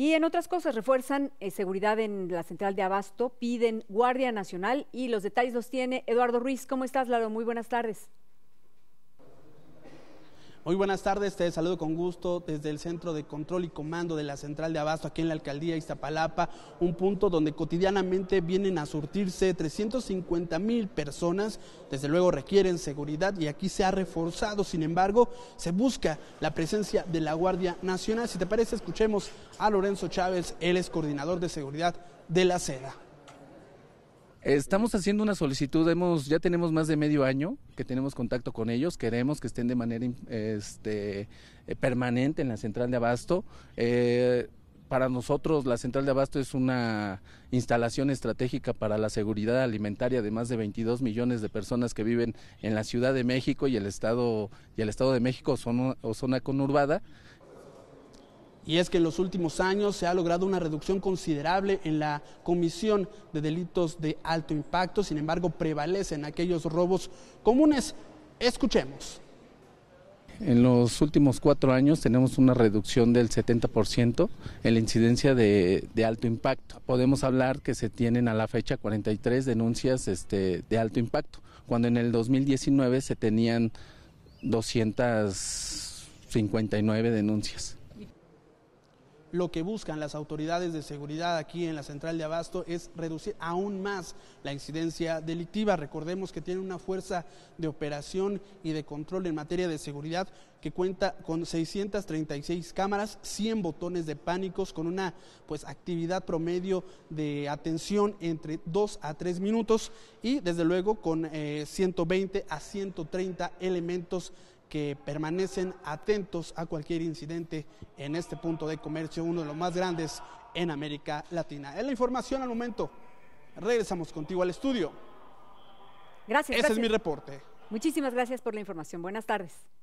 Y en otras cosas, refuerzan eh, seguridad en la central de Abasto, piden Guardia Nacional y los detalles los tiene Eduardo Ruiz. ¿Cómo estás, Lado? Muy buenas tardes. Muy buenas tardes, te saludo con gusto desde el Centro de Control y Comando de la Central de Abasto aquí en la Alcaldía Iztapalapa, un punto donde cotidianamente vienen a surtirse 350 mil personas, desde luego requieren seguridad y aquí se ha reforzado, sin embargo, se busca la presencia de la Guardia Nacional. Si te parece, escuchemos a Lorenzo Chávez, él es coordinador de seguridad de la SEDA. Estamos haciendo una solicitud, hemos, ya tenemos más de medio año que tenemos contacto con ellos, queremos que estén de manera este, eh, permanente en la central de abasto. Eh, para nosotros la central de abasto es una instalación estratégica para la seguridad alimentaria de más de 22 millones de personas que viven en la Ciudad de México y el Estado y el Estado de México son o zona conurbada y es que en los últimos años se ha logrado una reducción considerable en la comisión de delitos de alto impacto, sin embargo prevalecen aquellos robos comunes. Escuchemos. En los últimos cuatro años tenemos una reducción del 70% en la incidencia de, alto impacto. Podemos hablar que se tienen a la fecha 43 denuncias este, de alto impacto, cuando en el 2019 se tenían 259 denuncias lo que buscan las autoridades de seguridad aquí en la central de Abasto es reducir aún más la incidencia delictiva. Recordemos que tiene una fuerza de operación y de control en materia de seguridad que cuenta con 636 cámaras, 100 botones de pánicos, con una pues actividad promedio de atención entre 2 a 3 minutos y desde luego con 120 eh, a 130 elementos que permanecen atentos a cualquier incidente en este punto de comercio, uno de los más grandes en América Latina. Es la información al momento. Regresamos contigo al estudio. Gracias. Ese es mi reporte. Muchísimas gracias por la información. Buenas tardes.